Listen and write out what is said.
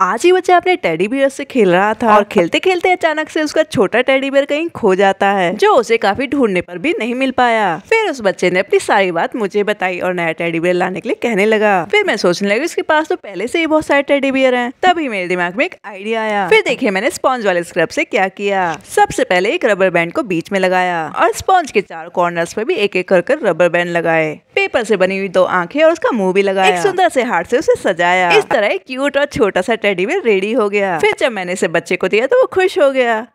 आज ही बच्चा अपने टेडी बियर से खेल रहा था और खेलते खेलते अचानक से उसका छोटा टेडी बियर कहीं खो जाता है जो उसे काफी ढूंढने पर भी नहीं मिल पाया फिर उस बच्चे ने अपनी सारी बात मुझे बताई और नया टेडी बियर लाने के लिए कहने लगा फिर मैं सोचने लगी उसके पास तो पहले से ही बहुत सारे टेडी बियर है तभी मेरे दिमाग में एक आइडिया आया फिर देखिये मैंने स्पॉन्ज वाले स्क्रब से क्या किया सबसे पहले एक रबर बैंड को बीच में लगाया और स्पॉन्ज के चार कॉर्नर पर भी एक एक कर रबर बैंड लगाए पेपर से बनी हुई दो आंखें और उसका मुंह भी लगाया एक सुंदर से हार्ट से उसे सजाया इस तरह एक क्यूट और छोटा सा टेडी बेयर रेडी हो गया फिर जब मैंने इसे बच्चे को दिया तो वो खुश हो गया